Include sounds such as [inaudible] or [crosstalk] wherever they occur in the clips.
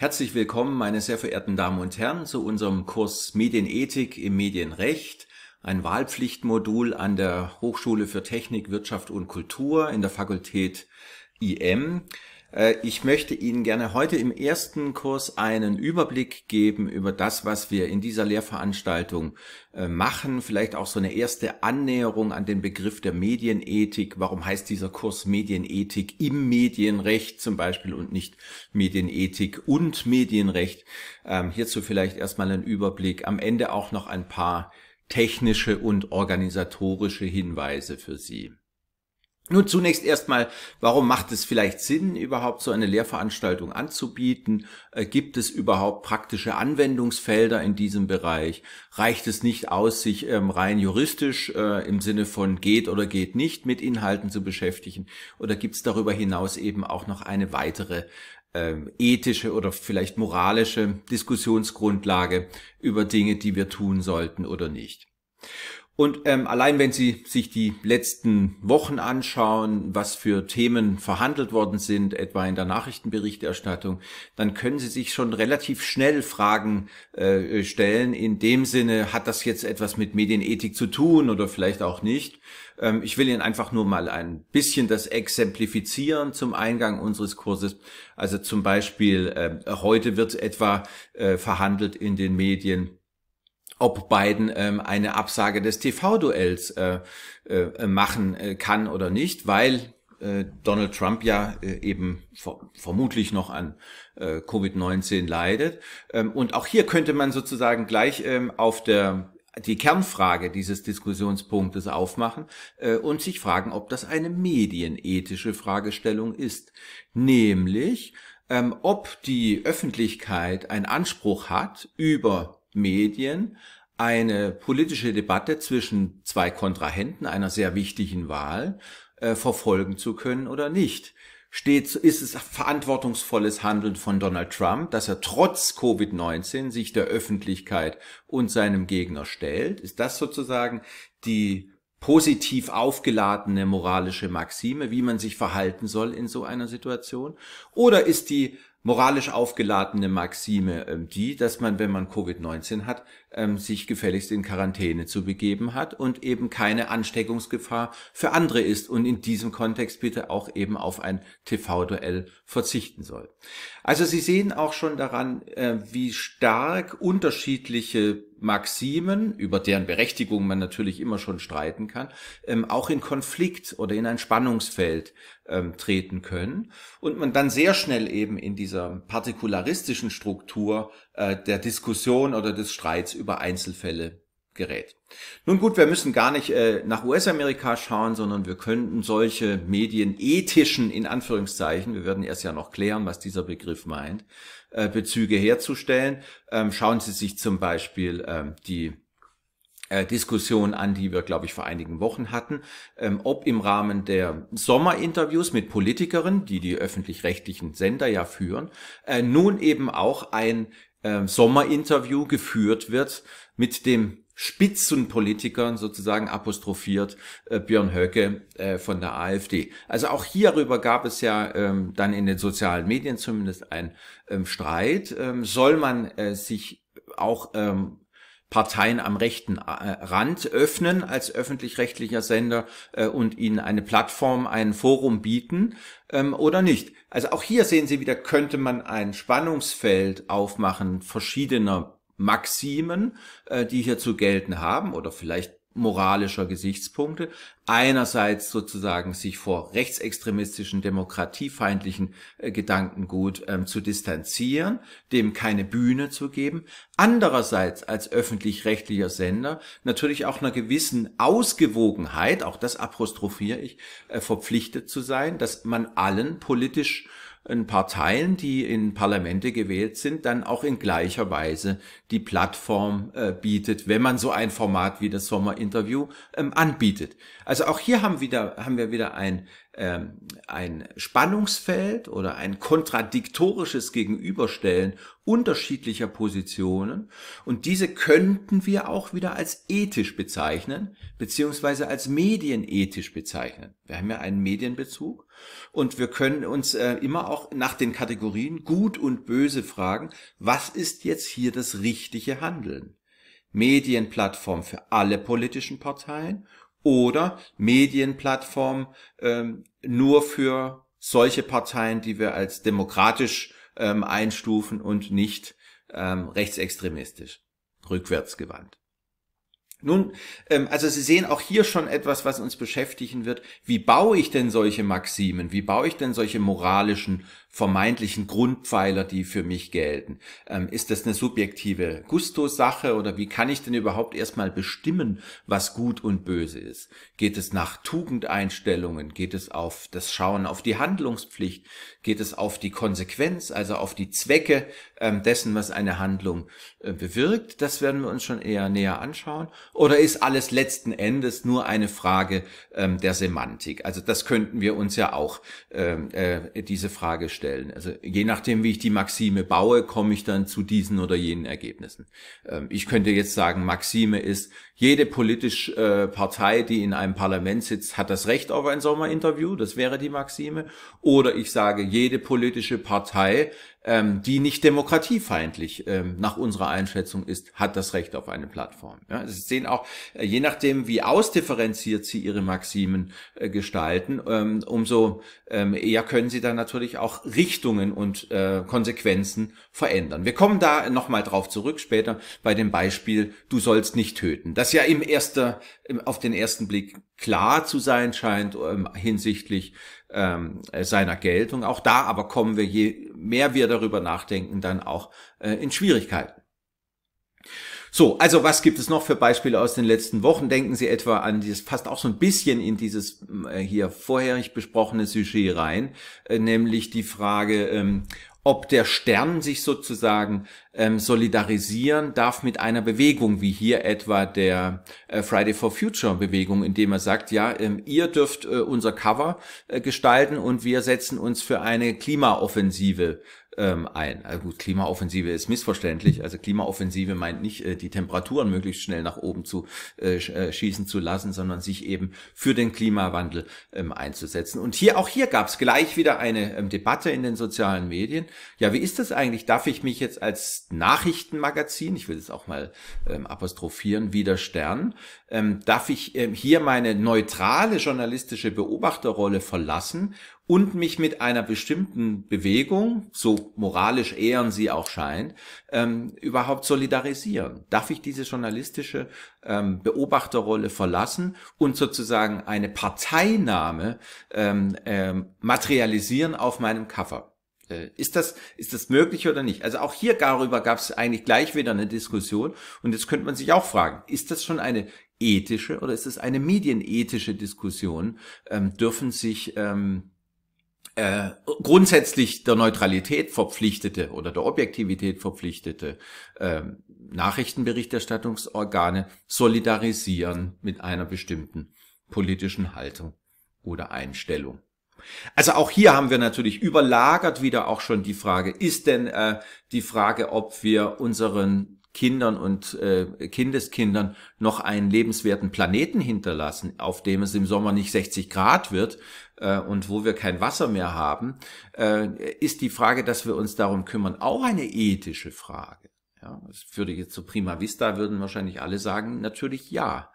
Herzlich willkommen, meine sehr verehrten Damen und Herren, zu unserem Kurs Medienethik im Medienrecht, ein Wahlpflichtmodul an der Hochschule für Technik, Wirtschaft und Kultur in der Fakultät IM. Äh, ich möchte Ihnen gerne heute im ersten Kurs einen Überblick geben über das, was wir in dieser Lehrveranstaltung äh, machen. Vielleicht auch so eine erste Annäherung an den Begriff der Medienethik. Warum heißt dieser Kurs Medienethik im Medienrecht zum Beispiel und nicht Medienethik und Medienrecht? Ähm, hierzu vielleicht erstmal einen Überblick. Am Ende auch noch ein paar technische und organisatorische Hinweise für Sie. Nun zunächst erstmal, warum macht es vielleicht Sinn, überhaupt so eine Lehrveranstaltung anzubieten? Äh, gibt es überhaupt praktische Anwendungsfelder in diesem Bereich? Reicht es nicht aus, sich ähm, rein juristisch äh, im Sinne von geht oder geht nicht mit Inhalten zu beschäftigen? Oder gibt es darüber hinaus eben auch noch eine weitere ähm, ethische oder vielleicht moralische Diskussionsgrundlage über Dinge, die wir tun sollten oder nicht? Und ähm, allein wenn Sie sich die letzten Wochen anschauen, was für Themen verhandelt worden sind, etwa in der Nachrichtenberichterstattung, dann können Sie sich schon relativ schnell Fragen äh, stellen. In dem Sinne, hat das jetzt etwas mit Medienethik zu tun oder vielleicht auch nicht? Ähm, ich will Ihnen einfach nur mal ein bisschen das exemplifizieren zum Eingang unseres Kurses. Also zum Beispiel, äh, heute wird etwa äh, verhandelt in den Medien ob Biden ähm, eine Absage des TV-Duells äh, äh, machen äh, kann oder nicht, weil äh, Donald Trump ja äh, eben ver vermutlich noch an äh, Covid-19 leidet. Ähm, und auch hier könnte man sozusagen gleich ähm, auf der die Kernfrage dieses Diskussionspunktes aufmachen äh, und sich fragen, ob das eine medienethische Fragestellung ist, nämlich ähm, ob die Öffentlichkeit einen Anspruch hat über Medien eine politische Debatte zwischen zwei Kontrahenten einer sehr wichtigen Wahl äh, verfolgen zu können oder nicht. Steht, ist es verantwortungsvolles Handeln von Donald Trump, dass er trotz Covid-19 sich der Öffentlichkeit und seinem Gegner stellt? Ist das sozusagen die positiv aufgeladene moralische Maxime, wie man sich verhalten soll in so einer Situation? Oder ist die moralisch aufgeladene Maxime, ähm, die, dass man, wenn man Covid-19 hat, ähm, sich gefälligst in Quarantäne zu begeben hat und eben keine Ansteckungsgefahr für andere ist und in diesem Kontext bitte auch eben auf ein TV-Duell verzichten soll. Also Sie sehen auch schon daran, äh, wie stark unterschiedliche Maximen, über deren Berechtigung man natürlich immer schon streiten kann, ähm, auch in Konflikt oder in ein Spannungsfeld ähm, treten können und man dann sehr schnell eben in dieser partikularistischen Struktur äh, der Diskussion oder des Streits über Einzelfälle gerät. Nun gut, wir müssen gar nicht äh, nach US-Amerika schauen, sondern wir könnten solche Medien ethischen in Anführungszeichen, wir werden erst ja noch klären, was dieser Begriff meint, äh, Bezüge herzustellen. Ähm, schauen Sie sich zum Beispiel ähm, die äh, Diskussion an, die wir, glaube ich, vor einigen Wochen hatten, ähm, ob im Rahmen der Sommerinterviews mit Politikerinnen, die die öffentlich-rechtlichen Sender ja führen, äh, nun eben auch ein äh, Sommerinterview geführt wird mit dem Spitzenpolitikern sozusagen apostrophiert äh, Björn Höcke äh, von der AfD. Also auch hierüber gab es ja ähm, dann in den sozialen Medien zumindest einen ähm, Streit. Ähm, soll man äh, sich auch ähm, Parteien am rechten äh, Rand öffnen als öffentlich-rechtlicher Sender äh, und ihnen eine Plattform, ein Forum bieten ähm, oder nicht. Also auch hier sehen Sie wieder, könnte man ein Spannungsfeld aufmachen verschiedener Maximen, äh, die hier zu gelten haben oder vielleicht moralischer Gesichtspunkte, einerseits sozusagen sich vor rechtsextremistischen, demokratiefeindlichen äh, Gedankengut ähm, zu distanzieren, dem keine Bühne zu geben, andererseits als öffentlich-rechtlicher Sender natürlich auch einer gewissen Ausgewogenheit, auch das apostrophiere ich, äh, verpflichtet zu sein, dass man allen politisch in äh, Parteien, die in Parlamente gewählt sind, dann auch in gleicher Weise die Plattform äh, bietet, wenn man so ein Format wie das Sommerinterview ähm, anbietet. Also also auch hier haben, wieder, haben wir wieder ein, ähm, ein Spannungsfeld oder ein kontradiktorisches Gegenüberstellen unterschiedlicher Positionen. Und diese könnten wir auch wieder als ethisch bezeichnen, beziehungsweise als medienethisch bezeichnen. Wir haben ja einen Medienbezug und wir können uns äh, immer auch nach den Kategorien gut und böse fragen, was ist jetzt hier das richtige Handeln? Medienplattform für alle politischen Parteien oder Medienplattformen ähm, nur für solche Parteien, die wir als demokratisch ähm, einstufen und nicht ähm, rechtsextremistisch, rückwärtsgewandt. Nun, ähm, also Sie sehen auch hier schon etwas, was uns beschäftigen wird. Wie baue ich denn solche Maximen? Wie baue ich denn solche moralischen vermeintlichen Grundpfeiler, die für mich gelten. Ähm, ist das eine subjektive Gusto-Sache oder wie kann ich denn überhaupt erstmal bestimmen, was gut und böse ist? Geht es nach Tugendeinstellungen? Geht es auf das Schauen auf die Handlungspflicht? Geht es auf die Konsequenz, also auf die Zwecke ähm, dessen, was eine Handlung äh, bewirkt? Das werden wir uns schon eher näher anschauen. Oder ist alles letzten Endes nur eine Frage ähm, der Semantik? Also das könnten wir uns ja auch ähm, äh, diese Frage stellen feststellen. Also je nachdem, wie ich die Maxime baue, komme ich dann zu diesen oder jenen Ergebnissen. Ähm, ich könnte jetzt sagen, Maxime ist, jede politische äh, Partei, die in einem Parlament sitzt, hat das Recht auf ein Sommerinterview. Das wäre die Maxime. Oder ich sage, jede politische Partei ähm, die nicht demokratiefeindlich ähm, nach unserer Einschätzung ist, hat das Recht auf eine Plattform. Ja, Sie sehen auch, äh, je nachdem, wie ausdifferenziert Sie Ihre Maximen äh, gestalten, ähm, umso ähm, eher können Sie dann natürlich auch Richtungen und äh, Konsequenzen verändern. Wir kommen da nochmal drauf zurück später bei dem Beispiel, du sollst nicht töten. Das ja im erster, im, auf den ersten Blick klar zu sein scheint ähm, hinsichtlich ähm, seiner Geltung. Auch da aber kommen wir, je mehr wir darüber nachdenken, dann auch äh, in Schwierigkeiten. So, also was gibt es noch für Beispiele aus den letzten Wochen? Denken Sie etwa an dieses, passt auch so ein bisschen in dieses äh, hier vorherig besprochene Sujet rein, äh, nämlich die Frage, ähm, ob der Stern sich sozusagen ähm, solidarisieren darf mit einer Bewegung, wie hier etwa der äh, Friday for Future Bewegung, indem er sagt, ja, ähm, ihr dürft äh, unser Cover äh, gestalten und wir setzen uns für eine Klimaoffensive ähm, ein. Also gut, Klimaoffensive ist missverständlich. Also Klimaoffensive meint nicht, äh, die Temperaturen möglichst schnell nach oben zu äh, äh, schießen zu lassen, sondern sich eben für den Klimawandel ähm, einzusetzen. Und hier auch hier gab es gleich wieder eine ähm, Debatte in den sozialen Medien. Ja, wie ist das eigentlich? Darf ich mich jetzt als Nachrichtenmagazin, ich will es auch mal ähm, apostrophieren, wieder Stern, ähm, darf ich ähm, hier meine neutrale journalistische Beobachterrolle verlassen und mich mit einer bestimmten Bewegung, so moralisch ehren sie auch scheint, ähm, überhaupt solidarisieren? Darf ich diese journalistische ähm, Beobachterrolle verlassen und sozusagen eine Parteinahme ähm, ähm, materialisieren auf meinem Cover? Äh, ist das, ist das möglich oder nicht? Also auch hier darüber gab es eigentlich gleich wieder eine Diskussion und jetzt könnte man sich auch fragen, ist das schon eine ethische oder ist es eine medienethische Diskussion? Ähm, dürfen sich ähm, äh, grundsätzlich der Neutralität verpflichtete oder der Objektivität verpflichtete äh, Nachrichtenberichterstattungsorgane solidarisieren mit einer bestimmten politischen Haltung oder Einstellung. Also auch hier haben wir natürlich überlagert wieder auch schon die Frage, ist denn äh, die Frage, ob wir unseren Kindern und äh, Kindeskindern noch einen lebenswerten Planeten hinterlassen, auf dem es im Sommer nicht 60 Grad wird, äh, und wo wir kein Wasser mehr haben, äh, ist die Frage, dass wir uns darum kümmern, auch eine ethische Frage. Ja, das würde jetzt zu so Prima Vista würden wahrscheinlich alle sagen, natürlich ja.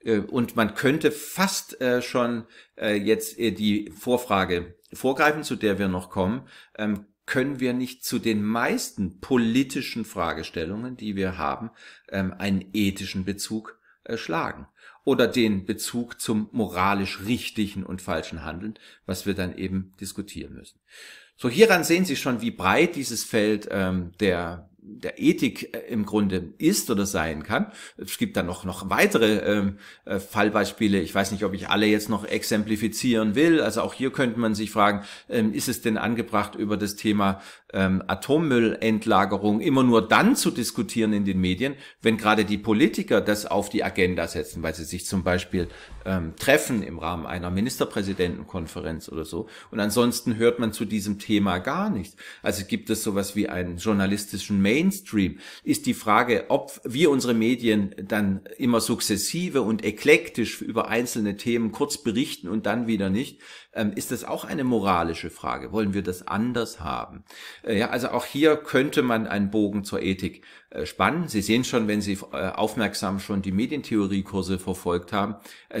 Äh, und man könnte fast äh, schon äh, jetzt die Vorfrage vorgreifen, zu der wir noch kommen. Ähm, können wir nicht zu den meisten politischen Fragestellungen, die wir haben, ähm, einen ethischen Bezug äh, schlagen. Oder den Bezug zum moralisch richtigen und falschen Handeln, was wir dann eben diskutieren müssen. So hieran sehen Sie schon, wie breit dieses Feld ähm, der der Ethik äh, im Grunde ist oder sein kann. Es gibt dann noch, noch weitere ähm, äh, Fallbeispiele. Ich weiß nicht, ob ich alle jetzt noch exemplifizieren will. Also auch hier könnte man sich fragen, ähm, ist es denn angebracht, über das Thema ähm, Atommüllendlagerung immer nur dann zu diskutieren in den Medien, wenn gerade die Politiker das auf die Agenda setzen, weil sie sich zum Beispiel ähm, treffen im Rahmen einer Ministerpräsidentenkonferenz oder so. Und ansonsten hört man zu diesem Thema gar nichts. Also gibt es sowas wie einen journalistischen Mail Mainstream, ist die Frage, ob wir unsere Medien dann immer sukzessive und eklektisch über einzelne Themen kurz berichten und dann wieder nicht, ähm, ist das auch eine moralische Frage. Wollen wir das anders haben? Äh, ja, also auch hier könnte man einen Bogen zur Ethik äh, spannen. Sie sehen schon, wenn Sie äh, aufmerksam schon die Medientheoriekurse verfolgt haben,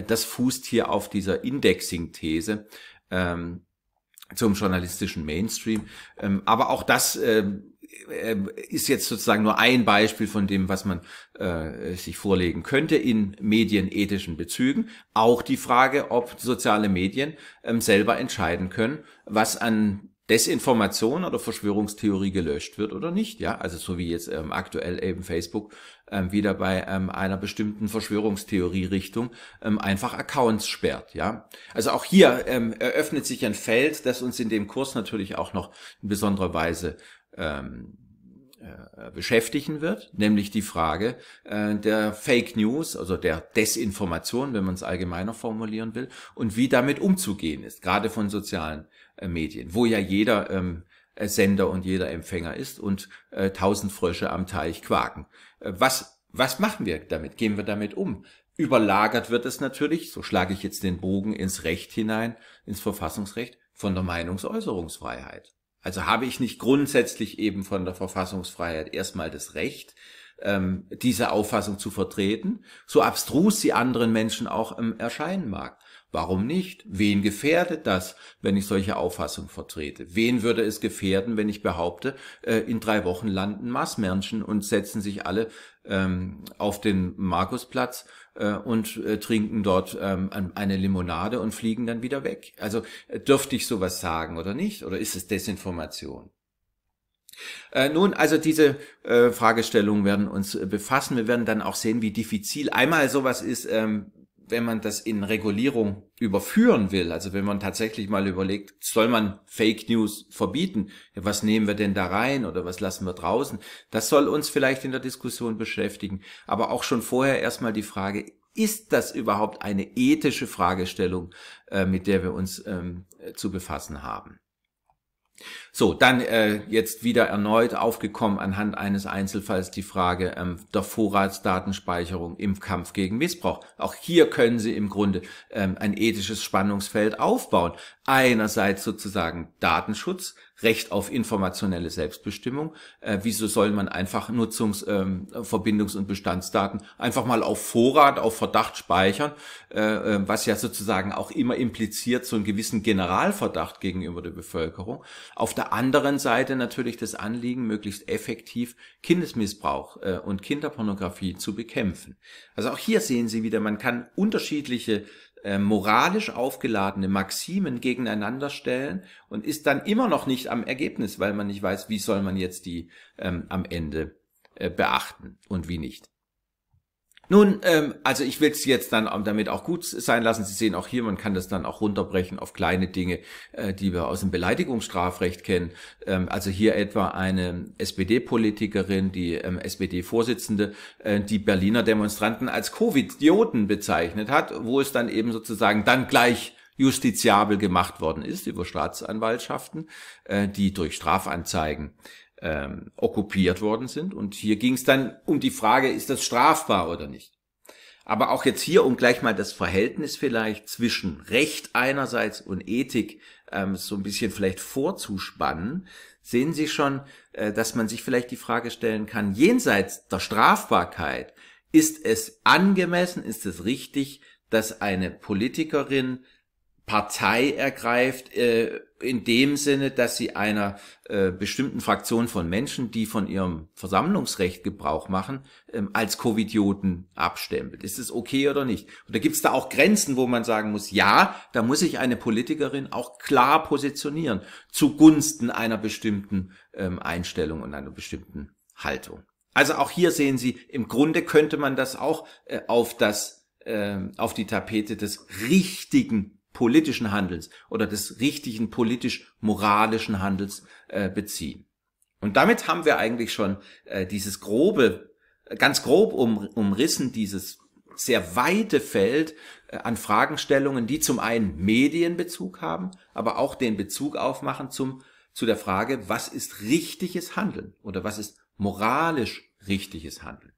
das fußt hier auf dieser Indexing-These ähm, zum journalistischen Mainstream. Ähm, aber auch das äh, ist jetzt sozusagen nur ein Beispiel von dem, was man äh, sich vorlegen könnte in medienethischen Bezügen. Auch die Frage, ob soziale Medien ähm, selber entscheiden können, was an Desinformation oder Verschwörungstheorie gelöscht wird oder nicht. Ja, also so wie jetzt ähm, aktuell eben Facebook ähm, wieder bei ähm, einer bestimmten Verschwörungstheorie-Richtung ähm, einfach Accounts sperrt. Ja, also auch hier ähm, eröffnet sich ein Feld, das uns in dem Kurs natürlich auch noch in besonderer Weise ähm, äh, beschäftigen wird, nämlich die Frage äh, der Fake News, also der Desinformation, wenn man es allgemeiner formulieren will, und wie damit umzugehen ist, gerade von sozialen äh, Medien, wo ja jeder ähm, äh, Sender und jeder Empfänger ist und äh, tausend Frösche am Teich quaken. Äh, was, was machen wir damit? Gehen wir damit um? Überlagert wird es natürlich, so schlage ich jetzt den Bogen ins Recht hinein, ins Verfassungsrecht, von der Meinungsäußerungsfreiheit. Also habe ich nicht grundsätzlich eben von der Verfassungsfreiheit erstmal das Recht, ähm, diese Auffassung zu vertreten, so abstrus sie anderen Menschen auch ähm, erscheinen mag. Warum nicht? Wen gefährdet das, wenn ich solche Auffassung vertrete? Wen würde es gefährden, wenn ich behaupte, äh, in drei Wochen landen Marsmenschen und setzen sich alle ähm, auf den Markusplatz äh, und äh, trinken dort ähm, eine Limonade und fliegen dann wieder weg. Also äh, dürfte ich sowas sagen oder nicht? Oder ist es Desinformation? Äh, nun, also diese äh, Fragestellungen werden uns befassen. Wir werden dann auch sehen, wie diffizil einmal sowas ist, ähm, wenn man das in Regulierung überführen will, also wenn man tatsächlich mal überlegt, soll man Fake News verbieten, was nehmen wir denn da rein oder was lassen wir draußen, das soll uns vielleicht in der Diskussion beschäftigen. Aber auch schon vorher erstmal die Frage, ist das überhaupt eine ethische Fragestellung, äh, mit der wir uns ähm, zu befassen haben? So, dann äh, jetzt wieder erneut aufgekommen anhand eines Einzelfalls die Frage ähm, der Vorratsdatenspeicherung im Kampf gegen Missbrauch. Auch hier können Sie im Grunde ähm, ein ethisches Spannungsfeld aufbauen. Einerseits sozusagen Datenschutz, Recht auf informationelle Selbstbestimmung. Äh, wieso soll man einfach Nutzungs-, ähm, Verbindungs- und Bestandsdaten einfach mal auf Vorrat, auf Verdacht speichern, äh, ähm, was ja sozusagen auch immer impliziert so einen gewissen Generalverdacht gegenüber der Bevölkerung. Auf der anderen Seite natürlich das Anliegen, möglichst effektiv Kindesmissbrauch äh, und Kinderpornografie zu bekämpfen. Also auch hier sehen Sie wieder, man kann unterschiedliche äh, moralisch aufgeladene Maximen gegeneinander stellen und ist dann immer noch nicht am Ergebnis, weil man nicht weiß, wie soll man jetzt die ähm, am Ende äh, beachten und wie nicht. Nun, ähm, also ich will es jetzt dann damit auch gut sein lassen. Sie sehen auch hier, man kann das dann auch runterbrechen auf kleine Dinge, äh, die wir aus dem Beleidigungsstrafrecht kennen. Ähm, also hier etwa eine SPD-Politikerin, die ähm, SPD-Vorsitzende, äh, die Berliner Demonstranten als Covid-Idioten bezeichnet hat, wo es dann eben sozusagen dann gleich justiziabel gemacht worden ist über Staatsanwaltschaften, äh, die durch Strafanzeigen ähm, okkupiert worden sind. Und hier ging es dann um die Frage, ist das strafbar oder nicht? Aber auch jetzt hier, um gleich mal das Verhältnis vielleicht zwischen Recht einerseits und Ethik ähm, so ein bisschen vielleicht vorzuspannen, sehen Sie schon, äh, dass man sich vielleicht die Frage stellen kann, jenseits der Strafbarkeit, ist es angemessen, ist es richtig, dass eine Politikerin Partei ergreift, äh, in dem Sinne, dass sie einer äh, bestimmten Fraktion von Menschen, die von ihrem Versammlungsrecht Gebrauch machen, ähm, als Covidioten abstempelt. Ist es okay oder nicht? Und da gibt es da auch Grenzen, wo man sagen muss, ja, da muss sich eine Politikerin auch klar positionieren zugunsten einer bestimmten ähm, Einstellung und einer bestimmten Haltung. Also auch hier sehen Sie, im Grunde könnte man das auch äh, auf das äh, auf die Tapete des richtigen politischen Handels oder des richtigen politisch-moralischen Handels äh, beziehen. Und damit haben wir eigentlich schon äh, dieses grobe, ganz grob um, umrissen, dieses sehr weite Feld äh, an Fragestellungen, die zum einen Medienbezug haben, aber auch den Bezug aufmachen zum, zu der Frage, was ist richtiges Handeln oder was ist moralisch richtiges Handeln.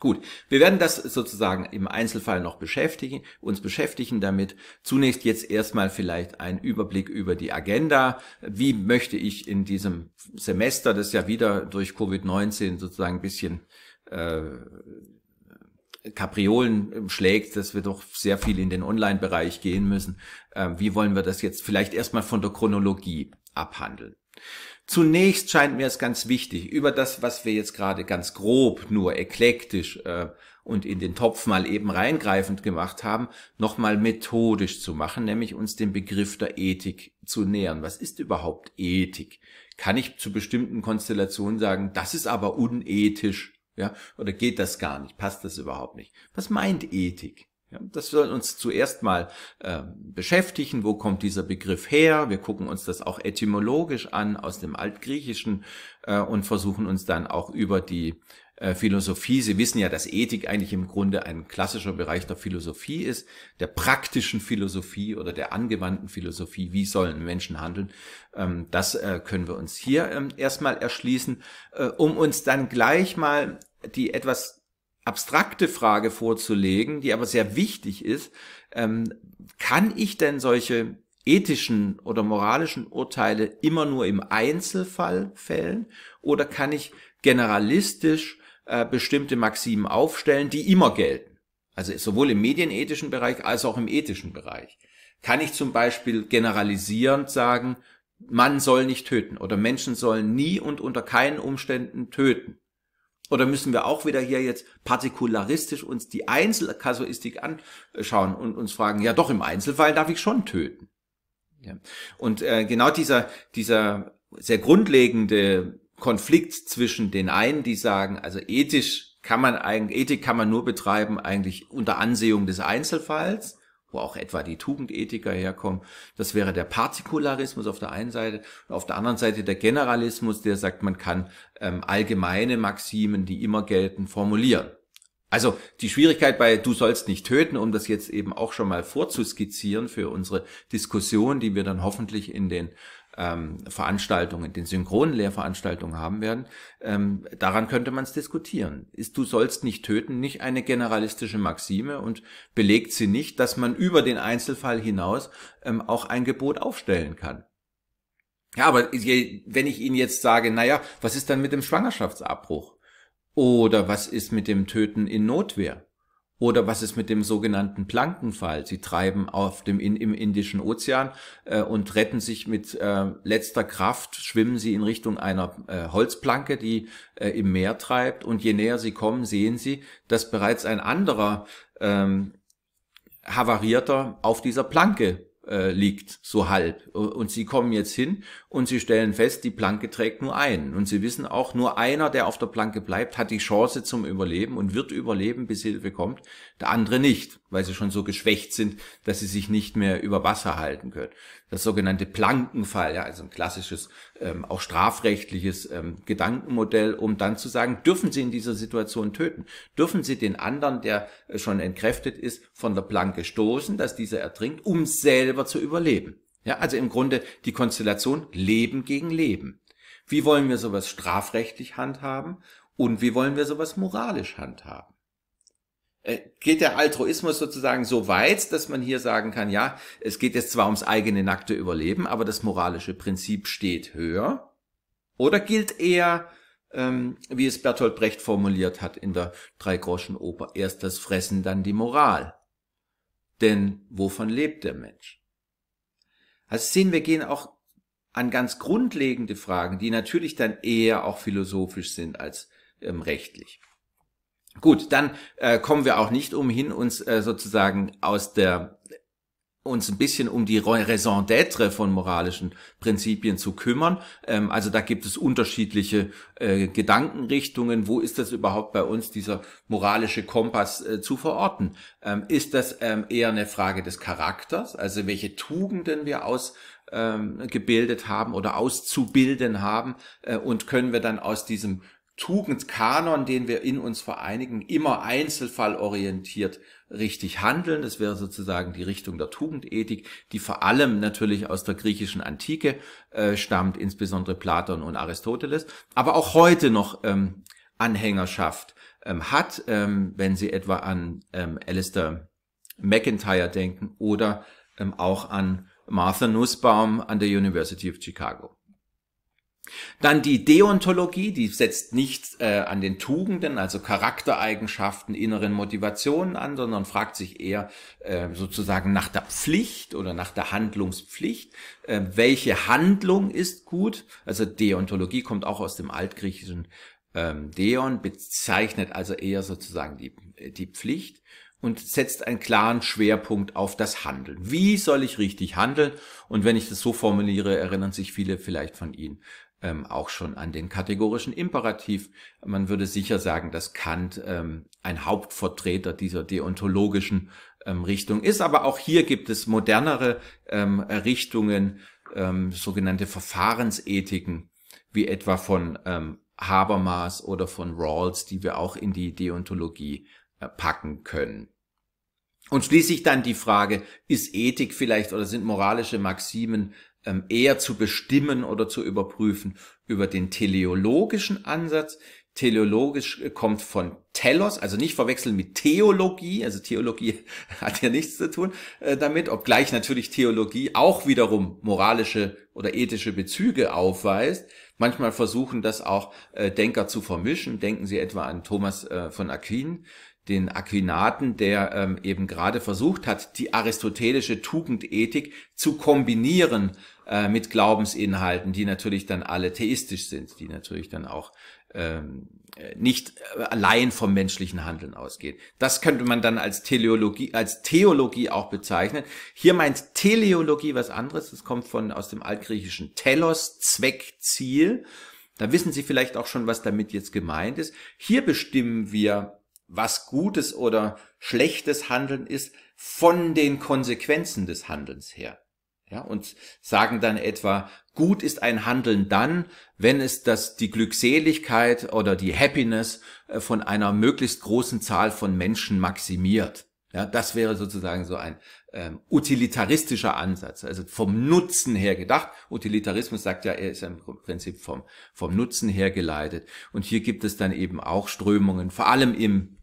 Gut, wir werden das sozusagen im Einzelfall noch beschäftigen, uns beschäftigen damit. Zunächst jetzt erstmal vielleicht ein Überblick über die Agenda. Wie möchte ich in diesem Semester, das ja wieder durch Covid-19 sozusagen ein bisschen äh, Kapriolen schlägt, dass wir doch sehr viel in den Online-Bereich gehen müssen. Äh, wie wollen wir das jetzt vielleicht erstmal von der Chronologie abhandeln? Zunächst scheint mir es ganz wichtig, über das, was wir jetzt gerade ganz grob, nur eklektisch äh, und in den Topf mal eben reingreifend gemacht haben, nochmal methodisch zu machen, nämlich uns dem Begriff der Ethik zu nähern. Was ist überhaupt Ethik? Kann ich zu bestimmten Konstellationen sagen, das ist aber unethisch, ja? Oder geht das gar nicht? Passt das überhaupt nicht? Was meint Ethik? Ja, das soll uns zuerst mal äh, beschäftigen, wo kommt dieser Begriff her. Wir gucken uns das auch etymologisch an aus dem Altgriechischen äh, und versuchen uns dann auch über die äh, Philosophie, Sie wissen ja, dass Ethik eigentlich im Grunde ein klassischer Bereich der Philosophie ist, der praktischen Philosophie oder der angewandten Philosophie, wie sollen Menschen handeln, ähm, das äh, können wir uns hier ähm, erstmal erschließen, äh, um uns dann gleich mal die etwas abstrakte Frage vorzulegen, die aber sehr wichtig ist, ähm, kann ich denn solche ethischen oder moralischen Urteile immer nur im Einzelfall fällen oder kann ich generalistisch äh, bestimmte Maximen aufstellen, die immer gelten? Also sowohl im medienethischen Bereich als auch im ethischen Bereich. Kann ich zum Beispiel generalisierend sagen, man soll nicht töten oder Menschen sollen nie und unter keinen Umständen töten? Oder müssen wir auch wieder hier jetzt partikularistisch uns die Einzelkasuistik anschauen und uns fragen, ja doch, im Einzelfall darf ich schon töten. Ja. Und äh, genau dieser, dieser sehr grundlegende Konflikt zwischen den einen, die sagen, also ethisch kann man eigentlich, Ethik kann man nur betreiben eigentlich unter Ansehung des Einzelfalls wo auch etwa die Tugendethiker herkommen. Das wäre der Partikularismus auf der einen Seite und auf der anderen Seite der Generalismus, der sagt, man kann ähm, allgemeine Maximen, die immer gelten, formulieren. Also die Schwierigkeit bei Du sollst nicht töten, um das jetzt eben auch schon mal vorzuskizzieren für unsere Diskussion, die wir dann hoffentlich in den ähm, Veranstaltungen, den Synchronlehrveranstaltungen haben werden, ähm, daran könnte man es diskutieren. Ist du sollst nicht töten, nicht eine generalistische Maxime und belegt sie nicht, dass man über den Einzelfall hinaus ähm, auch ein Gebot aufstellen kann. Ja, aber wenn ich Ihnen jetzt sage, naja, was ist dann mit dem Schwangerschaftsabbruch? Oder was ist mit dem Töten in Notwehr? Oder was ist mit dem sogenannten Plankenfall? Sie treiben auf dem im Indischen Ozean äh, und retten sich mit äh, letzter Kraft, schwimmen sie in Richtung einer äh, Holzplanke, die äh, im Meer treibt. Und je näher sie kommen, sehen sie, dass bereits ein anderer ähm, havarierter auf dieser Planke äh, liegt, so halb. Und sie kommen jetzt hin und sie stellen fest, die Planke trägt nur einen. Und sie wissen auch, nur einer, der auf der Planke bleibt, hat die Chance zum Überleben und wird überleben, bis Hilfe kommt, der andere nicht weil sie schon so geschwächt sind, dass sie sich nicht mehr über Wasser halten können. Das sogenannte Plankenfall, ja, also ein klassisches, ähm, auch strafrechtliches ähm, Gedankenmodell, um dann zu sagen, dürfen sie in dieser Situation töten? Dürfen sie den anderen, der äh, schon entkräftet ist, von der Planke stoßen, dass dieser ertrinkt, um selber zu überleben? Ja, also im Grunde die Konstellation Leben gegen Leben. Wie wollen wir sowas strafrechtlich handhaben und wie wollen wir sowas moralisch handhaben? Äh, geht der Altruismus sozusagen so weit, dass man hier sagen kann, ja, es geht jetzt zwar ums eigene nackte Überleben, aber das moralische Prinzip steht höher? Oder gilt eher, ähm, wie es Bertolt Brecht formuliert hat in der Dreigroschenoper, erst das Fressen, dann die Moral? Denn wovon lebt der Mensch? Also sehen wir gehen auch an ganz grundlegende Fragen, die natürlich dann eher auch philosophisch sind als ähm, rechtlich. Gut, dann äh, kommen wir auch nicht umhin, uns äh, sozusagen aus der uns ein bisschen um die Raison d'être von moralischen Prinzipien zu kümmern. Ähm, also da gibt es unterschiedliche äh, Gedankenrichtungen. Wo ist das überhaupt bei uns, dieser moralische Kompass äh, zu verorten? Ähm, ist das ähm, eher eine Frage des Charakters, also welche Tugenden wir aus ähm, gebildet haben oder auszubilden haben äh, und können wir dann aus diesem Tugendkanon, den wir in uns vereinigen, immer einzelfallorientiert richtig handeln. Das wäre sozusagen die Richtung der Tugendethik, die vor allem natürlich aus der griechischen Antike äh, stammt, insbesondere Platon und Aristoteles, aber auch heute noch ähm, Anhängerschaft ähm, hat, ähm, wenn Sie etwa an ähm, Alistair McIntyre denken oder ähm, auch an Martha Nussbaum an der University of Chicago. Dann die Deontologie, die setzt nicht äh, an den Tugenden, also Charaktereigenschaften, inneren Motivationen an, sondern fragt sich eher äh, sozusagen nach der Pflicht oder nach der Handlungspflicht. Äh, welche Handlung ist gut? Also Deontologie kommt auch aus dem altgriechischen ähm, Deon, bezeichnet also eher sozusagen die, die Pflicht und setzt einen klaren Schwerpunkt auf das Handeln. Wie soll ich richtig handeln? Und wenn ich das so formuliere, erinnern sich viele vielleicht von Ihnen ähm, auch schon an den kategorischen Imperativ. Man würde sicher sagen, dass Kant ähm, ein Hauptvertreter dieser deontologischen ähm, Richtung ist, aber auch hier gibt es modernere ähm, Richtungen, ähm, sogenannte Verfahrensethiken, wie etwa von ähm, Habermas oder von Rawls, die wir auch in die Deontologie äh, packen können. Und schließlich dann die Frage, ist Ethik vielleicht oder sind moralische Maximen ähm, eher zu bestimmen oder zu überprüfen über den teleologischen Ansatz. Teleologisch äh, kommt von Telos, also nicht verwechseln mit Theologie, also Theologie [laughs] hat ja nichts zu tun äh, damit, obgleich natürlich Theologie auch wiederum moralische oder ethische Bezüge aufweist. Manchmal versuchen das auch äh, Denker zu vermischen. Denken Sie etwa an Thomas äh, von Aquin, den Aquinaten, der ähm, eben gerade versucht hat, die aristotelische Tugendethik zu kombinieren äh, mit Glaubensinhalten, die natürlich dann alle theistisch sind, die natürlich dann auch ähm, äh, nicht äh, allein vom menschlichen Handeln ausgehen. Das könnte man dann als Teleologie, als Theologie auch bezeichnen. Hier meint Teleologie was anderes. Das kommt von, aus dem altgriechischen Telos, Zweck, Ziel. Da wissen Sie vielleicht auch schon, was damit jetzt gemeint ist. Hier bestimmen wir was gutes oder schlechtes Handeln ist, von den Konsequenzen des Handelns her. Ja, und sagen dann etwa, gut ist ein Handeln dann, wenn es das, die Glückseligkeit oder die Happiness äh, von einer möglichst großen Zahl von Menschen maximiert. Ja, das wäre sozusagen so ein ähm, utilitaristischer Ansatz, also vom Nutzen her gedacht. Utilitarismus sagt ja, er ist im Prinzip vom, vom Nutzen her geleitet. Und hier gibt es dann eben auch Strömungen, vor allem im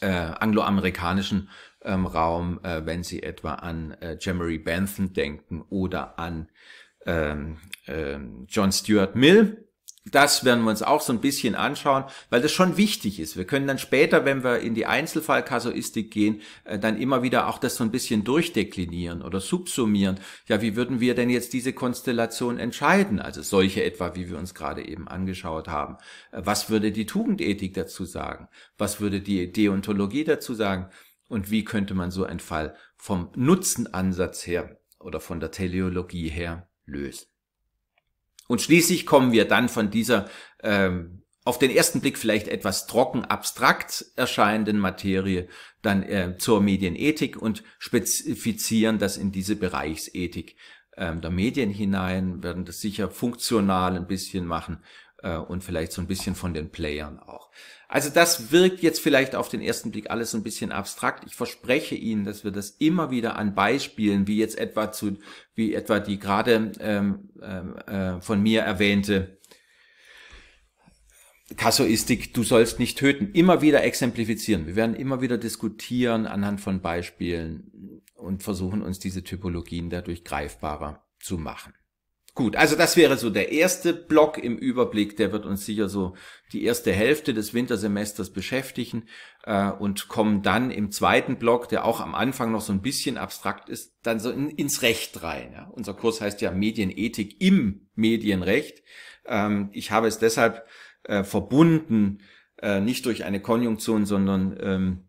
äh, angloamerikanischen ähm, Raum, äh, wenn Sie etwa an äh, Jemery Bentham denken oder an ähm, ähm, John Stuart Mill, das werden wir uns auch so ein bisschen anschauen, weil das schon wichtig ist. Wir können dann später, wenn wir in die Einzelfallkasuistik gehen, äh, dann immer wieder auch das so ein bisschen durchdeklinieren oder subsumieren. Ja, wie würden wir denn jetzt diese Konstellation entscheiden? Also solche etwa, wie wir uns gerade eben angeschaut haben. Äh, was würde die Tugendethik dazu sagen? Was würde die Deontologie dazu sagen? Und wie könnte man so einen Fall vom Nutzenansatz her oder von der Teleologie her lösen? Und schließlich kommen wir dann von dieser ähm, auf den ersten Blick vielleicht etwas trocken abstrakt erscheinenden Materie dann äh, zur Medienethik und spezifizieren das in diese Bereichsethik äh, der Medien hinein, werden das sicher funktional ein bisschen machen äh, und vielleicht so ein bisschen von den Playern auch. Also das wirkt jetzt vielleicht auf den ersten Blick alles ein bisschen abstrakt. Ich verspreche Ihnen, dass wir das immer wieder an Beispielen, wie jetzt etwa zu, wie etwa die gerade ähm, ähm äh, von mir erwähnte Kasuistik, du sollst nicht töten, immer wieder exemplifizieren. Wir werden immer wieder diskutieren anhand von Beispielen und versuchen uns diese Typologien dadurch greifbarer zu machen. Gut, also das wäre so der erste Block im Überblick, der wird uns sicher so die erste Hälfte des Wintersemesters beschäftigen äh, und kommen dann im zweiten Block, der auch am Anfang noch so ein bisschen abstrakt ist, dann so in, ins Recht rein. Ja? Unser Kurs heißt ja Medienethik im Medienrecht. Ähm, ich habe es deshalb äh, verbunden, äh, nicht durch eine Konjunktion, sondern ähm,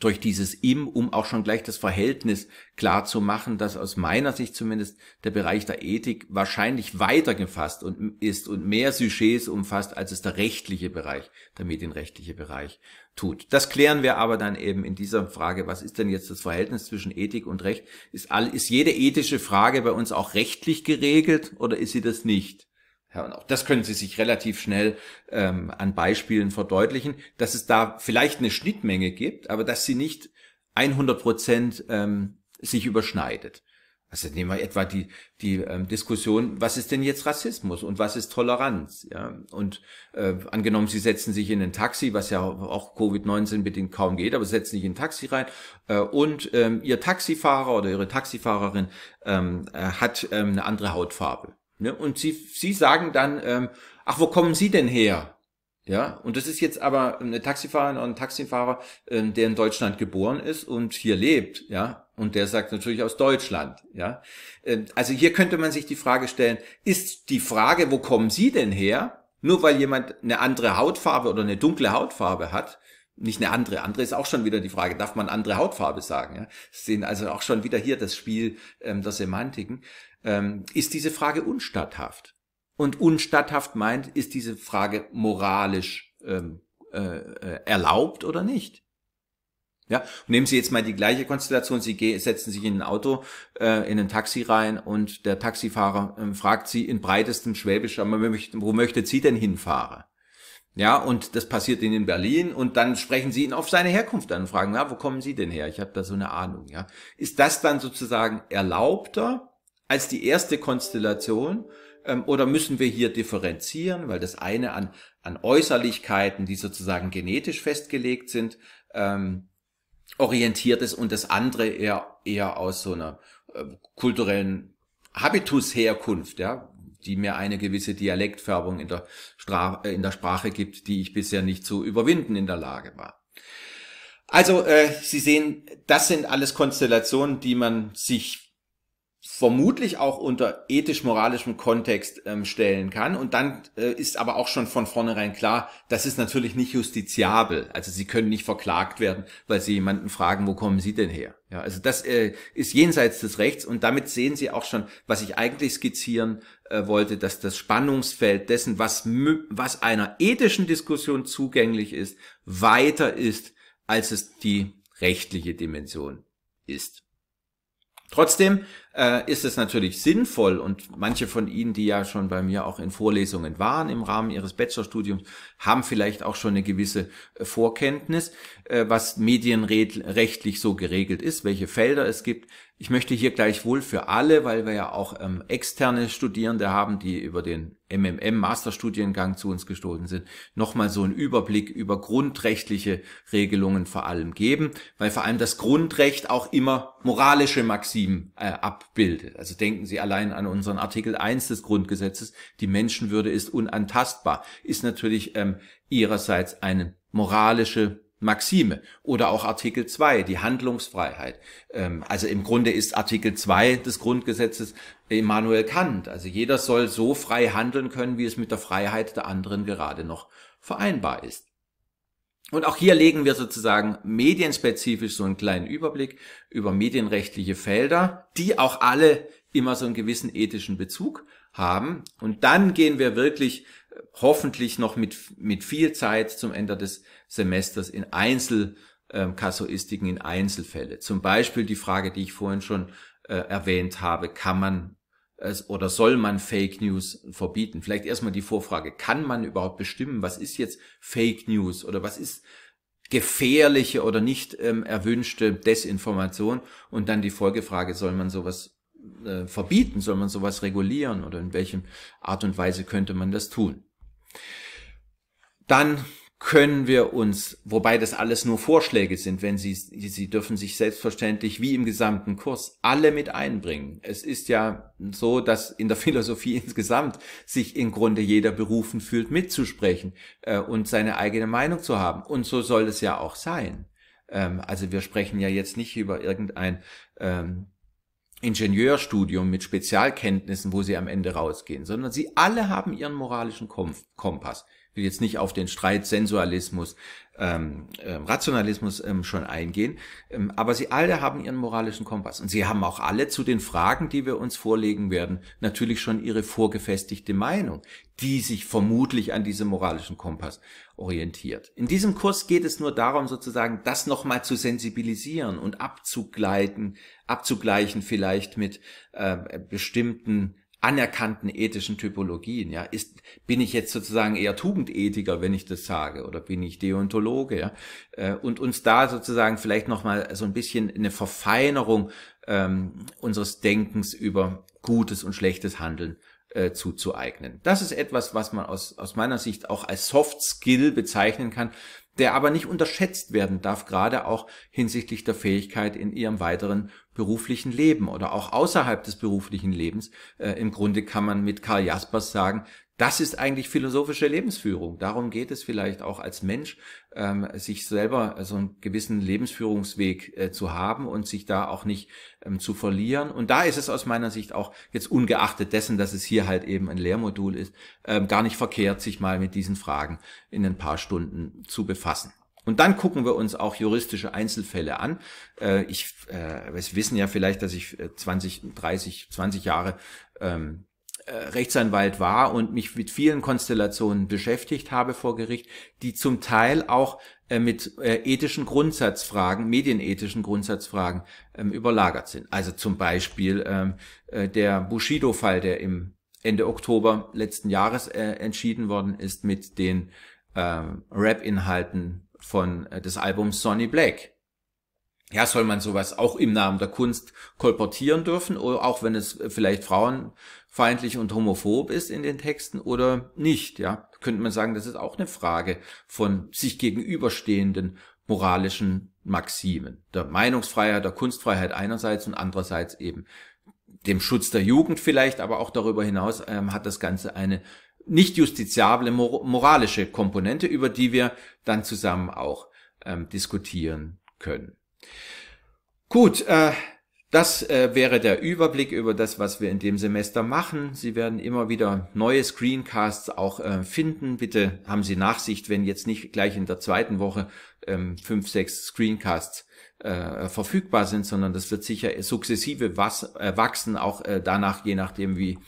durch dieses im, um auch schon gleich das Verhältnis klar zu machen, dass aus meiner Sicht zumindest der Bereich der Ethik wahrscheinlich weiter gefasst und ist und mehr Sujets umfasst, als es der rechtliche Bereich, der medienrechtliche Bereich tut. Das klären wir aber dann eben in dieser Frage, was ist denn jetzt das Verhältnis zwischen Ethik und Recht? Ist all, ist jede ethische Frage bei uns auch rechtlich geregelt oder ist sie das nicht? Ja, und auch das können Sie sich relativ schnell ähm, an Beispielen verdeutlichen, dass es da vielleicht eine Schnittmenge gibt, aber dass sie nicht 100 Prozent ähm, sich überschneidet. Also nehmen wir etwa die, die ähm, Diskussion, was ist denn jetzt Rassismus und was ist Toleranz? Ja? Und äh, angenommen, Sie setzen sich in ein Taxi, was ja auch Covid-19 bedingt kaum geht, aber setzen sich in ein Taxi rein äh, und ähm, Ihr Taxifahrer oder Ihre Taxifahrerin ähm, äh, hat ähm, eine andere Hautfarbe. Ne? Und sie, sie sagen dann, ähm, ach, wo kommen Sie denn her? Ja, und das ist jetzt aber ähm, eine Taxifahrerin oder ein Taxifahrer, ähm, der in Deutschland geboren ist und hier lebt, ja, und der sagt natürlich aus Deutschland, ja. Ähm, also hier könnte man sich die Frage stellen, ist die Frage, wo kommen Sie denn her? Nur weil jemand eine andere Hautfarbe oder eine dunkle Hautfarbe hat, nicht eine andere, andere ist auch schon wieder die Frage, darf man andere Hautfarbe sagen, ja. Sie sehen also auch schon wieder hier das Spiel ähm, der Semantiken ähm, ist diese Frage unstatthaft. Und unstatthaft meint, ist diese Frage moralisch ähm, äh, äh erlaubt oder nicht. Ja, nehmen Sie jetzt mal die gleiche Konstellation, Sie setzen sich in ein Auto, äh, in ein Taxi rein und der Taxifahrer äh, fragt Sie in breitestem Schwäbisch, wo möchten Sie denn hinfahren? Ja, und das passiert Ihnen in Berlin und dann sprechen Sie ihn auf seine Herkunft an und fragen, na, wo kommen Sie denn her? Ich habe da so eine Ahnung, ja. Ist das dann sozusagen erlaubter als die erste Konstellation? Ähm, oder müssen wir hier differenzieren, weil das eine an, an Äußerlichkeiten, die sozusagen genetisch festgelegt sind, ähm, orientiert ist und das andere eher, eher aus so einer äh, kulturellen Habitusherkunft, ja, die mir eine gewisse Dialektfärbung in der, Stra äh, in der Sprache gibt, die ich bisher nicht zu überwinden in der Lage war. Also äh, Sie sehen, das sind alles Konstellationen, die man sich vermutlich auch unter ethisch-moralischem Kontext ähm, stellen kann. Und dann äh, ist aber auch schon von vornherein klar, das ist natürlich nicht justiziabel. Also sie können nicht verklagt werden, weil sie jemanden fragen, wo kommen sie denn her? Ja, also das äh, ist jenseits des Rechts und damit sehen Sie auch schon, was ich eigentlich skizzieren äh, wollte, dass das Spannungsfeld dessen, was, was einer ethischen Diskussion zugänglich ist, weiter ist, als es die rechtliche Dimension ist. Trotzdem äh, ist es natürlich sinnvoll und manche von Ihnen, die ja schon bei mir auch in Vorlesungen waren im Rahmen Ihres Bachelorstudiums, haben vielleicht auch schon eine gewisse äh, Vorkenntnis, äh, was medienrechtlich so geregelt ist, welche Felder es gibt, ich möchte hier gleichwohl für alle, weil wir ja auch ähm, externe Studierende haben, die über den MMM-Masterstudiengang zu uns gestoßen sind, nochmal so einen Überblick über grundrechtliche Regelungen vor allem geben, weil vor allem das Grundrecht auch immer moralische Maximen äh, abbildet. Also denken Sie allein an unseren Artikel 1 des Grundgesetzes, die Menschenwürde ist unantastbar, ist natürlich ähm, ihrerseits eine moralische Maxime oder auch Artikel 2, die Handlungsfreiheit. Ähm, also im Grunde ist Artikel 2 des Grundgesetzes Immanuel Kant. Also jeder soll so frei handeln können, wie es mit der Freiheit der anderen gerade noch vereinbar ist. Und auch hier legen wir sozusagen medienspezifisch so einen kleinen Überblick über medienrechtliche Felder, die auch alle immer so einen gewissen ethischen Bezug haben. Und dann gehen wir wirklich äh, hoffentlich noch mit, mit viel Zeit zum Ende des Semesters in Einzelkasuistiken, ähm, in Einzelfälle. Zum Beispiel die Frage, die ich vorhin schon äh, erwähnt habe, kann man es, oder soll man Fake News verbieten? Vielleicht erstmal die Vorfrage, kann man überhaupt bestimmen, was ist jetzt Fake News oder was ist gefährliche oder nicht ähm, erwünschte Desinformation? Und dann die Folgefrage, soll man sowas äh, verbieten, soll man sowas regulieren oder in welchem Art und Weise könnte man das tun? Dann können wir uns, wobei das alles nur Vorschläge sind, wenn Sie, Sie dürfen sich selbstverständlich wie im gesamten Kurs alle mit einbringen. Es ist ja so, dass in der [laughs] Philosophie insgesamt sich im Grunde jeder berufen fühlt, mitzusprechen äh, und seine eigene Meinung zu haben. Und so soll es ja auch sein. Ähm, also wir sprechen ja jetzt nicht über irgendein ähm, Ingenieurstudium mit Spezialkenntnissen, wo Sie am Ende rausgehen, sondern Sie alle haben Ihren moralischen Kompass will jetzt nicht auf den Streit Sensualismus, ähm, ähm, Rationalismus ähm, schon eingehen, ähm, aber sie alle haben ihren moralischen Kompass und sie haben auch alle zu den Fragen, die wir uns vorlegen werden, natürlich schon ihre vorgefestigte Meinung, die sich vermutlich an diesem moralischen Kompass orientiert. In diesem Kurs geht es nur darum, sozusagen das nochmal zu sensibilisieren und abzugleiten, abzugleichen vielleicht mit äh, bestimmten anerkannten ethischen Typologien, ja, ist, bin ich jetzt sozusagen eher Tugendethiker, wenn ich das sage, oder bin ich Deontologe, ja, äh, und uns da sozusagen vielleicht nochmal so ein bisschen eine Verfeinerung ähm, unseres Denkens über gutes und schlechtes Handeln äh, zuzueignen. Das ist etwas, was man aus, aus meiner Sicht auch als Soft Skill bezeichnen kann, der aber nicht unterschätzt werden darf, gerade auch hinsichtlich der Fähigkeit in ihrem weiteren beruflichen Leben oder auch außerhalb des beruflichen Lebens. Äh, Im Grunde kann man mit Karl Jaspers sagen, das ist eigentlich philosophische Lebensführung. Darum geht es vielleicht auch als Mensch, ähm, sich selber so einen gewissen Lebensführungsweg äh, zu haben und sich da auch nicht ähm, zu verlieren. Und da ist es aus meiner Sicht auch jetzt ungeachtet dessen, dass es hier halt eben ein Lehrmodul ist, ähm, gar nicht verkehrt, sich mal mit diesen Fragen in ein paar Stunden zu befassen. Und dann gucken wir uns auch juristische Einzelfälle an. Äh, ich, äh, wir wissen ja vielleicht, dass ich 20, 30, 20 Jahre ähm, äh, Rechtsanwalt war und mich mit vielen Konstellationen beschäftigt habe vor Gericht, die zum Teil auch äh, mit äh, ethischen Grundsatzfragen, medienethischen Grundsatzfragen ähm, überlagert sind. Also zum Beispiel ähm, der Bushido-Fall, der im Ende Oktober letzten Jahres entschieden worden ist mit den ähm, Rap-Inhalten von des Albums Sonny Black. Ja, soll man sowas auch im Namen der Kunst kolportieren dürfen, auch wenn es vielleicht Frauen feindlich und homophob ist in den Texten oder nicht, ja. Könnte man sagen, das ist auch eine Frage von sich gegenüberstehenden moralischen Maximen. Der Meinungsfreiheit, der Kunstfreiheit einerseits und andererseits eben dem Schutz der Jugend vielleicht, aber auch darüber hinaus ähm, hat das Ganze eine nicht justiziable mor moralische Komponente, über die wir dann zusammen auch ähm, diskutieren können. Gut, äh, das äh, wäre der Überblick über das, was wir in dem Semester machen. Sie werden immer wieder neue Screencasts auch äh, finden. Bitte haben Sie Nachsicht, wenn jetzt nicht gleich in der zweiten Woche ähm, fünf, sechs Screencasts äh, verfügbar sind, sondern das wird sicher sukzessive was, äh, wachsen, auch äh, danach, je nachdem, wie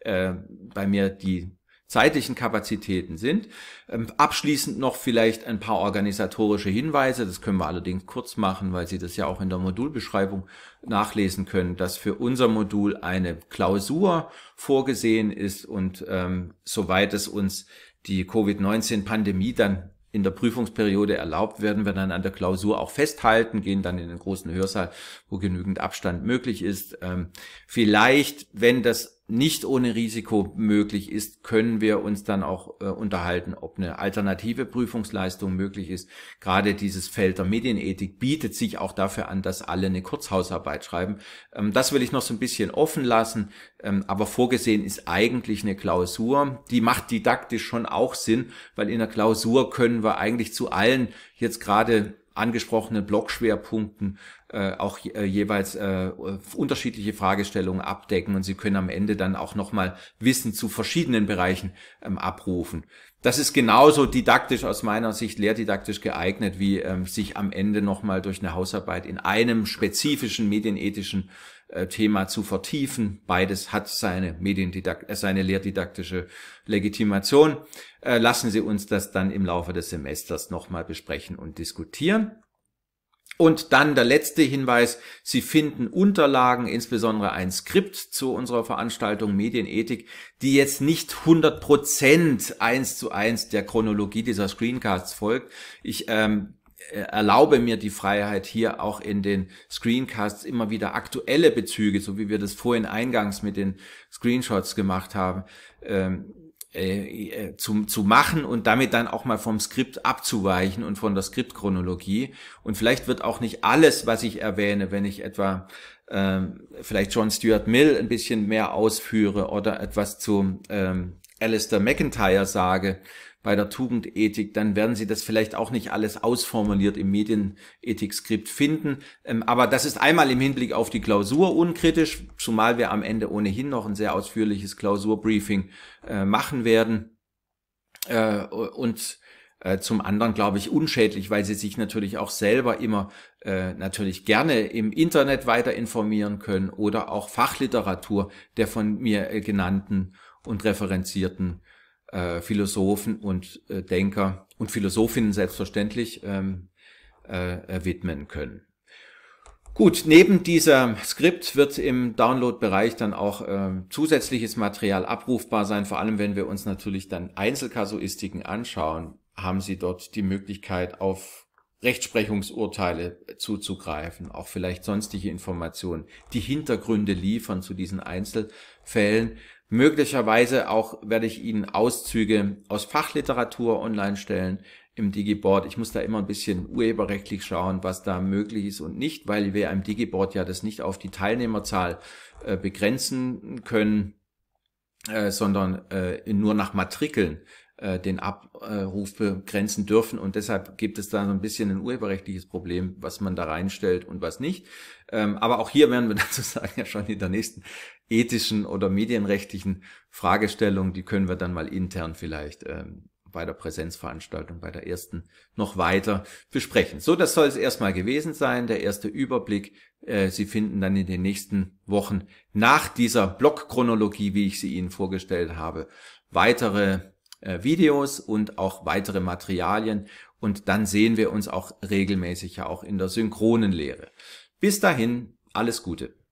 äh, bei mir die zeitlichen Kapazitäten sind. Ähm, abschließend noch vielleicht ein paar organisatorische Hinweise. Das können wir allerdings kurz machen, weil Sie das ja auch in der Modulbeschreibung nachlesen können, dass für unser Modul eine Klausur vorgesehen ist und ähm, soweit es uns die Covid-19-Pandemie dann in der Prüfungsperiode erlaubt, werden wir dann an der Klausur auch festhalten, gehen dann in den großen Hörsaal, wo genügend Abstand möglich ist. Ähm, vielleicht, wenn das nicht ohne Risiko möglich ist, können wir uns dann auch äh, unterhalten, ob eine alternative Prüfungsleistung möglich ist. Gerade dieses Feld der Medienethik bietet sich auch dafür an, dass alle eine Kurzhausarbeit schreiben. Ähm, das will ich noch so ein bisschen offen lassen, ähm, aber vorgesehen ist eigentlich eine Klausur. Die macht didaktisch schon auch Sinn, weil in der Klausur können wir eigentlich zu allen jetzt gerade angesprochenen Blogschwerpunkten äh, auch äh, jeweils äh, unterschiedliche Fragestellungen abdecken und Sie können am Ende dann auch nochmal Wissen zu verschiedenen Bereichen ähm, abrufen. Das ist genauso didaktisch aus meiner Sicht lehrdidaktisch geeignet, wie ähm, sich am Ende nochmal durch eine Hausarbeit in einem spezifischen medienethischen äh, Thema zu vertiefen. Beides hat seine, Mediendidakt äh, seine lehrdidaktische Legitimation. Äh, lassen Sie uns das dann im Laufe des Semesters nochmal besprechen und diskutieren. Und dann der letzte Hinweis, Sie finden Unterlagen, insbesondere ein Skript zu unserer Veranstaltung Medienethik, die jetzt nicht 100% eins zu eins der Chronologie dieser Screencasts folgt. Ich ähm, erlaube mir die Freiheit, hier auch in den Screencasts immer wieder aktuelle Bezüge, so wie wir das vorhin eingangs mit den Screenshots gemacht haben, ähm, äh, äh, zu, zu machen und damit dann auch mal vom Skript abzuweichen und von der Skriptchronologie. Und vielleicht wird auch nicht alles, was ich erwähne, wenn ich etwa ähm, vielleicht John Stuart Mill ein bisschen mehr ausführe oder etwas zu ähm, Alistair McIntyre sage, bei der Tugendethik, dann werden Sie das vielleicht auch nicht alles ausformuliert im Medienethik-Skript finden. Ähm, aber das ist einmal im Hinblick auf die Klausur unkritisch, zumal wir am Ende ohnehin noch ein sehr ausführliches Klausurbriefing äh, machen werden. Äh, und äh, zum anderen, glaube ich, unschädlich, weil sie sich natürlich auch selber immer natürlich gerne im Internet weiter informieren können oder auch Fachliteratur der von mir genannten und referenzierten äh, Philosophen und äh, Denker und Philosophinnen selbstverständlich ähm, äh, äh widmen können. Gut, neben diesem Skript wird im Download-Bereich dann auch äh, zusätzliches Material abrufbar sein. Vor allem, wenn wir uns natürlich dann Einzelkasuistiken anschauen, haben Sie dort die Möglichkeit, auf Rechtsprechungsurteile zuzugreifen, auch vielleicht sonstige Informationen, die Hintergründe liefern zu diesen Einzelfällen. Möglicherweise auch werde ich Ihnen Auszüge aus Fachliteratur online stellen im Digiboard. Ich muss da immer ein bisschen urheberrechtlich schauen, was da möglich ist und nicht, weil wir im Digiboard ja das nicht auf die Teilnehmerzahl äh, begrenzen können, äh, sondern äh, nur nach Matrikeln äh, den Abruf begrenzen dürfen. Und deshalb gibt es da so ein bisschen ein urheberrechtliches Problem, was man da reinstellt und was nicht. Ähm, aber auch hier werden wir [laughs] dazu sagen, ja schon in der nächsten ethischen oder medienrechtlichen Fragestellung, die können wir dann mal intern vielleicht ähm, bei der Präsenzveranstaltung, bei der ersten noch weiter besprechen. So, das soll es erstmal gewesen sein, der erste Überblick. Äh, sie finden dann in den nächsten Wochen nach dieser Blockchronologie, wie ich sie Ihnen vorgestellt habe, weitere äh, Videos und auch weitere Materialien. Und dann sehen wir uns auch regelmäßig ja auch in der Synchronen Lehre. Bis dahin, alles Gute.